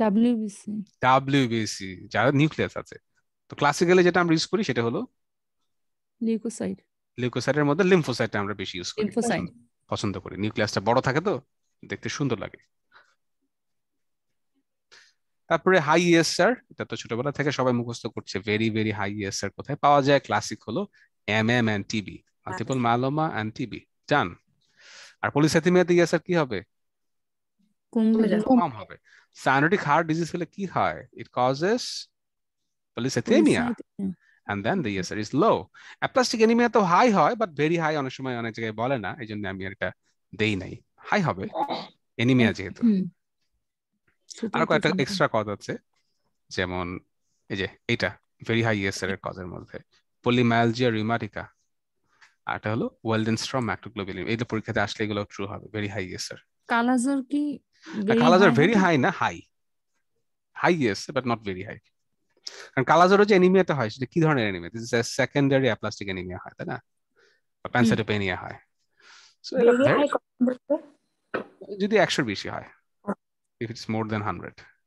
WBC WBC যার nucleus আছে তো ক্লাসিক্যালি যেটা আমরা ইউজ করি সেটা হলো লিউকোসাইট লিউকোসাইটের মধ্যে লিম্ফোসাইট আমরা বেশি ইউজ করি লিম্ফোসাইট পছন্দ করি নিউক্লিয়াসটা বড় থাকে তো দেখতে সুন্দর লাগে তারপরে হাই ইএসআর e এটা তো ছোটবেলা থেকে সবাই মুখস্থ করছে ভেরি ভেরি হাই ইএসআর কোথায় পাওয়া যায় ক্লাসিক হলো M M and TB multiple myeloma and TB জান আর পলিসাথিমিয়াতে ইএসআর কি হবে কম হবে সাইনোটিক হার্ট ডিজিজ হলে কি হয় it causes polycythemia and then the ESR is low aplastic anaemia তো হাই হয় বাট ভেরি হাই অনেক সময় অনেক জায়গায় বলে না এই জন্য আমি এটা দেই নাই হাই হবে এনিমিয়া যেহেতু আর কয়েকটা এক্সট্রা কজ আছে যেমন এই যে এটা ভেরি হাই ইয়েসার এর কজের মধ্যে পলিমালজিয়া রিউমাটিকা আরটা হলো ওয়েলডেনস্ট্রম ম্যাক্টোগ্লোবিলিন এই পরীক্ষাতে আসলে এগুলো ট্রু হবে ভেরি হাই ইয়েসার কালাজর কি Very colors high. are very high, na high. High yes, but not very high. কারণ কালাজারও যে অ্যানিমিয়াটা হয় সেটা কি ধরনের anaemia this is secondary aplastic anaemia হয় তাই না বা প্যানসাইটোপেনিয়া হয় সো যদি 100 বেশি হয় ইফ ইটস মোর দ্যান 100